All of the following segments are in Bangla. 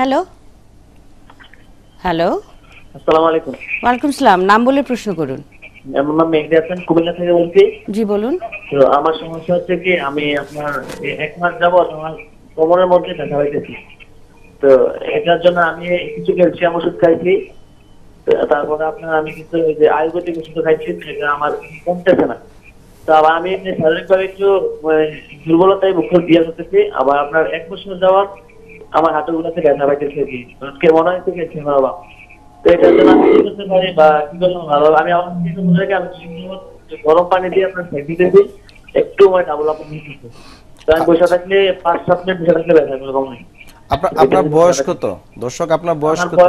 হ্যালো হ্যালো আসসালামু আলাইকুম ওয়ালাইকুম সালাম নাম বলে প্রশ্ন করুন আমার নাম মেহেদী হাসান কুমিল্লা থেকে বলছি জি বলুন তো আমার সমস্যা হচ্ছে কি আমি আপনার এক মাস যাব আমার কোমরের মধ্যে ব্যথা হইতেছে তো এটার জন্য আমি কিছু ক্যালসিয়াম ওষুধ খাইছি তারপরে আপনার আমি কিছু ওই যে আয়ুর্বেদিক ওষুধ খাইছি সেটা আমার কমতেছে না তো আবার আমি শারীরিকভাবে একটু মানে দুর্বলতায় মুখ দিয়ে হতেছি আবার আপনার এক বছর যাওয়ার আমার হাঁটুগুলোতে ব্যথা পাইতেছে কি আজকে মনে হয়েছে গেছে বাবা তো আমি করতে পারি বা কি আমি আমার কিছু মনে রাখি গরম পানি দিয়ে আপনার একটু আমার ডাবল আপ বসে থাকলে পাঁচ সাত মিনিট বসে থাকলে ব্যথা কোনো কম নেই আপনার আপনার বয়স কত দর্শক আপনার বয়স কত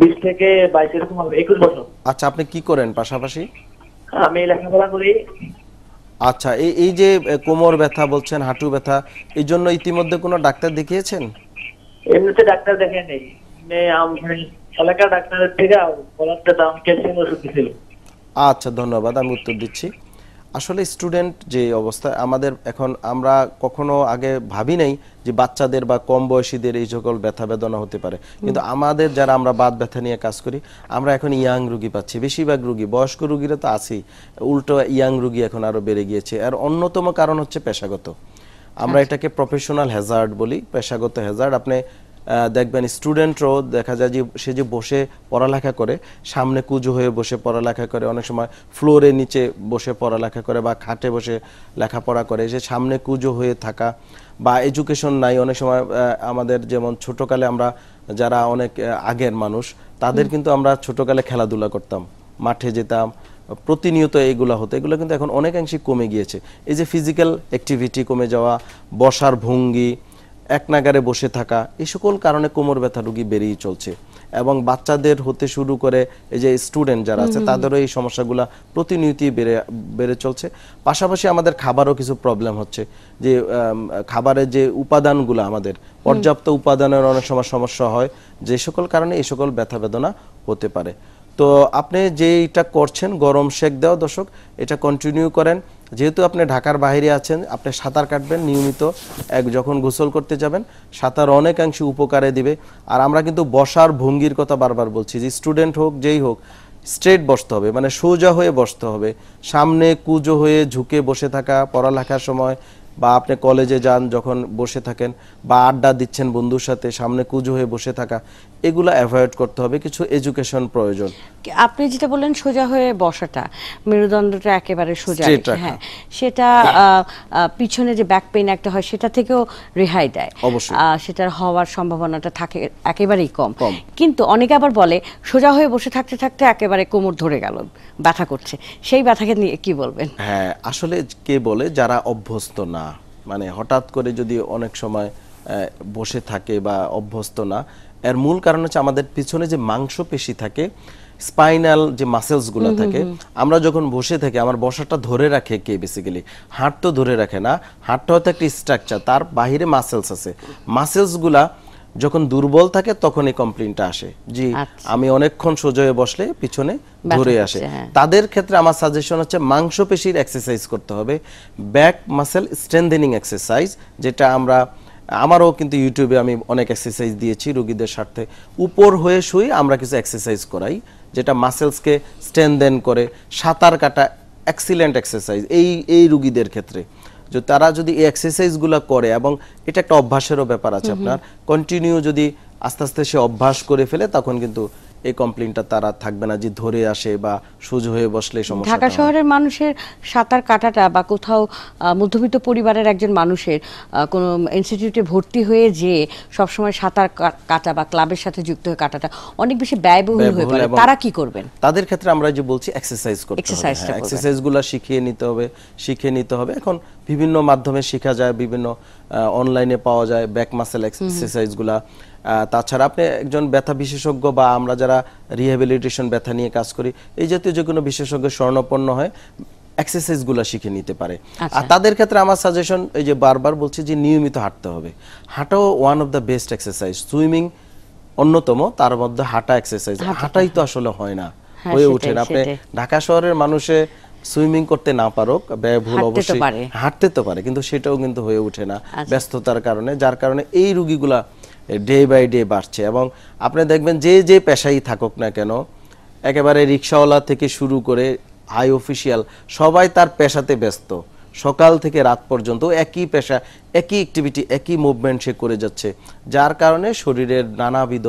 বিশ থেকে বাইশ এরকম হবে একুশ বছর আচ্ছা আপনি কি করেন পাশাপাশি আমি লেখাপড়া করি আচ্ছা এই এই যে কোমর ব্যথা বলছেন হাঁটু ব্যথা এই জন্য ইতিমধ্যে কোনো ডাক্তার দেখিয়েছেন এমনিতে ডাক্তার দেখে নেই মানে মানে এলাকার ডাক্তারের থেকে বলাতে দাম ক্যালসিয়াম ওষুধ আচ্ছা ধন্যবাদ আমি উত্তর দিচ্ছি আসলে স্টুডেন্ট যে অবস্থা আমাদের এখন আমরা কখনো আগে ভাবি নাই যে বাচ্চাদের বা কম বয়সীদের এই সকল ব্যথা বেদনা হতে পারে কিন্তু আমাদের যারা আমরা বাদ ব্যথা নিয়ে কাজ করি আমরা এখন ইয়াং রুগী পাচ্ছি বেশিরভাগ রুগী বয়স্ক রুগীরা তো আছেই উল্টো ইয়াং রুগী এখন আরও বেড়ে গিয়েছে আর অন্যতম কারণ হচ্ছে পেশাগত আমরা আচ্ছা। এটাকে প্রফেশনাল হ্যাজার্ড বলি পেশাগত হ্যাজার্ড আপনি দেখবেন স্টুডেন্টরাও দেখা যায় যে সে যে বসে পড়ালেখা করে সামনে কুজো হয়ে বসে পড়ালেখা করে অনেক সময় ফ্লোরে নিচে বসে পড়ালেখা করে বা খাটে বসে লেখাপড়া করে সে সামনে কুজো হয়ে থাকা বা এডুকেশন নাই অনেক সময় আমাদের যেমন ছোটকালে আমরা যারা অনেক আগের মানুষ তাদের কিন্তু আমরা ছোটকালে খেলাধুলা করতাম মাঠে যেতাম প্রতিনিয়ত এইগুলো হতো এগুলো কিন্তু এখন অনেকাংশে কমে গিয়েছে এই যে ফিজিক্যাল অ্যাক্টিভিটি কমে যাওয়া বসার ভঙ্গি এক নাগারে বসে থাকা এই সকল কারণে কোমর ব্যথা রুগী বেরিয়ে চলছে এবং বাচ্চাদের হতে শুরু করে এই যে স্টুডেন্ট যারা আছে তাদেরও এই সমস্যাগুলো প্রতিনিয়তই বেড়ে বেড়ে চলছে পাশাপাশি আমাদের খাবারও কিছু প্রবলেম হচ্ছে যে খাবারের যে উপাদানগুলো আমাদের পর্যাপ্ত উপাদানের অনেক সময় সমস্যা হয় যে সকল কারণে এই সকল ব্যথা বেদনা হতে পারে তো আপনি যে এটা করছেন গরম শেক দেওয়া দর্শক এটা কন্টিনিউ করেন যেহেতু আপনি ঢাকার বাইরে আছেন আপনি সাঁতার কাটবেন নিয়মিত এক যখন গোসল করতে যাবেন সাঁতার অনেকাংশে উপকারে দিবে আর আমরা কিন্তু বসার ভঙ্গির কথা বারবার বলছি যে স্টুডেন্ট হোক যেই হোক স্ট্রেট বসতে হবে মানে সোজা হয়ে বসতে হবে সামনে কুজো হয়ে ঝুঁকে বসে থাকা পড়ালেখার সময় বা আপনি কলেজে যান যখন বসে থাকেন বা আড্ডা দিচ্ছেন বন্ধুর সাথে সামনে কুজো হয়ে বসে থাকা এগুলো অ্যাভয়েড করতে হবে কিছু এডুকেশন প্রয়োজন আপনি যেটা বললেন সোজা হয়ে বসাটা মেরুদণ্ডটা একেবারে সোজা হ্যাঁ সেটা পিছনে যে ব্যাক পেইন একটা হয় সেটা থেকেও রেহাই দেয় অবশ্যই সেটার হওয়ার সম্ভাবনাটা থাকে একেবারেই কম কিন্তু অনেকে আবার বলে সোজা হয়ে বসে থাকতে থাকতে একেবারে কোমর ধরে গেল ব্যথা করছে সেই ব্যথাকে নিয়ে কি বলবেন হ্যাঁ আসলে কে বলে যারা অভ্যস্ত না মানে হঠাৎ করে যদি অনেক সময় বসে থাকে বা অভ্যস্ত না এর মূল কারণ হচ্ছে আমাদের পিছনে যে মাংসপেশি থাকে স্পাইনাল যে মাসেলসগুলো থাকে আমরা যখন বসে থাকি আমার বসাটা ধরে রাখে কে বেসিক্যালি হাট তো ধরে রাখে না হাটটা হয়তো একটা স্ট্রাকচার তার বাহিরে মাসেলস আছে মাসেলসগুলা যখন দুর্বল থাকে তখন এই কমপ্লেনটা আসে জি আচ্ছা। আমি অনেকক্ষণ সোজয়ে হয়ে বসলে পিছনে ঘুরে আসে হ্যাঁ। তাদের ক্ষেত্রে আমার সাজেশন হচ্ছে মাংসপেশির এক্সারসাইজ করতে হবে ব্যাক মাসেল স্ট্রেন্থেনিং এক্সারসাইজ যেটা আমরা আমারও কিন্তু ইউটিউবে আমি অনেক এক্সারসাইজ দিয়েছি রোগীদের স্বার্থে উপর হয়ে শুই আমরা কিছু এক্সারসাইজ করাই যেটা মাসেলসকে স্ট্রেনদেন করে সাঁতার কাটা এক্সিলেন্ট এক্সারসাইজ এই এই রুগীদের ক্ষেত্রে যে তারা যদি এই এক্সারসাইজগুলো করে এবং এটা একটা অভ্যাসেরও ব্যাপার আছে আপনার কন্টিনিউ যদি আস্তে আস্তে সে অভ্যাস করে ফেলে তখন কিন্তু এই কমপ্লেনটা তারা থাকবে না যে ধরে আসে বা সুজ হয়ে বসলে সমস্যা ঢাকা শহরের মানুষের সাঁতার কাটাটা বা কোথাও মধ্যবিত্ত পরিবারের একজন মানুষের কোনো ইনস্টিটিউটে ভর্তি হয়ে যে সবসময় সাঁতার কাটা বা ক্লাবের সাথে যুক্ত হয়ে কাটাটা অনেক বেশি ব্যয়বহুল হয়ে পড়ে তারা কি করবেন তাদের ক্ষেত্রে আমরা যে বলছি এক্সারসাইজ করতে হবে এক্সারসাইজগুলো হ্যাঁ, শিখিয়ে নিতে হবে শিখে নিতে হবে এখন বিভিন্ন মাধ্যমে শেখা যায় বিভিন্ন অনলাইনে পাওয়া যায় ব্যাক মাসেল এক্সারসাইজগুলো তাছাড়া আপনি একজন ব্যথা বিশেষজ্ঞ বা আমরা যারা রিহ্যাবিলিটেশন ব্যথা নিয়ে কাজ করি এই জাতীয় যে কোনো বিশেষজ্ঞ স্বর্ণপন্ন হয় এক্সারসাইজগুলো শিখে নিতে পারে আচ্ছা। আর তাদের ক্ষেত্রে আমার সাজেশন এই যে বারবার বলছি যে নিয়মিত হাঁটতে হবে হাঁটাও one of the best exercise swimming অন্যতম তার মধ্যে হাঁটা এক্সারসাইজ হাঁটাই তো আসলে হয় না হ্যাঁ, হয়ে ওঠে না আপনি ঢাকা শহরের মানুষে সুইমিং করতে না পারুক ব্যয়বহুল অবশ্যই হাঁটতে তো পারে কিন্তু সেটাও কিন্তু হয়ে ওঠে না আচ্ছা। ব্যস্ততার কারণে যার কারণে এই রুগীগুলা ডে বাই ডে বাড়ছে এবং আপনি দেখবেন যে যে পেশাই থাকুক না কেন একেবারে রিক্সাওয়ালা থেকে শুরু করে হাই অফিসিয়াল সবাই তার পেশাতে ব্যস্ত সকাল থেকে রাত পর্যন্ত একই পেশা একই অ্যাক্টিভিটি একই মুভমেন্ট সে করে যাচ্ছে যার কারণে শরীরের নানাবিধ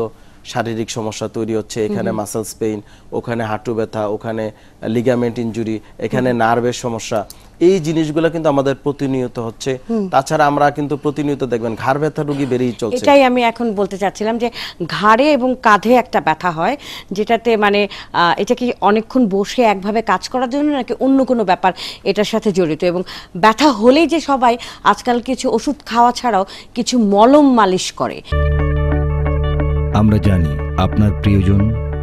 শারীরিক সমস্যা তৈরি হচ্ছে এখানে মাসেলস পেইন ওখানে হাঁটু ব্যথা ওখানে লিগামেন্ট ইঞ্জুরি এখানে নার্ভের সমস্যা এই জিনিসগুলো কিন্তু আমাদের প্রতিনিয়ত হচ্ছে তাছাড়া আমরা কিন্তু প্রতিনিয়ত দেখবেন ঘাড় ব্যথা রোগী বেড়েই চলছে এটাই আমি এখন বলতে চাচ্ছিলাম যে ঘাড়ে এবং কাঁধে একটা ব্যথা হয় যেটাতে মানে এটা কি অনেকক্ষণ বসে একভাবে কাজ করার জন্য নাকি অন্য কোনো ব্যাপার এটার সাথে জড়িত এবং ব্যথা হলেই যে সবাই আজকাল কিছু ওষুধ খাওয়া ছাড়াও কিছু মলম মালিশ করে আমরা জানি আপনার প্রিয়জন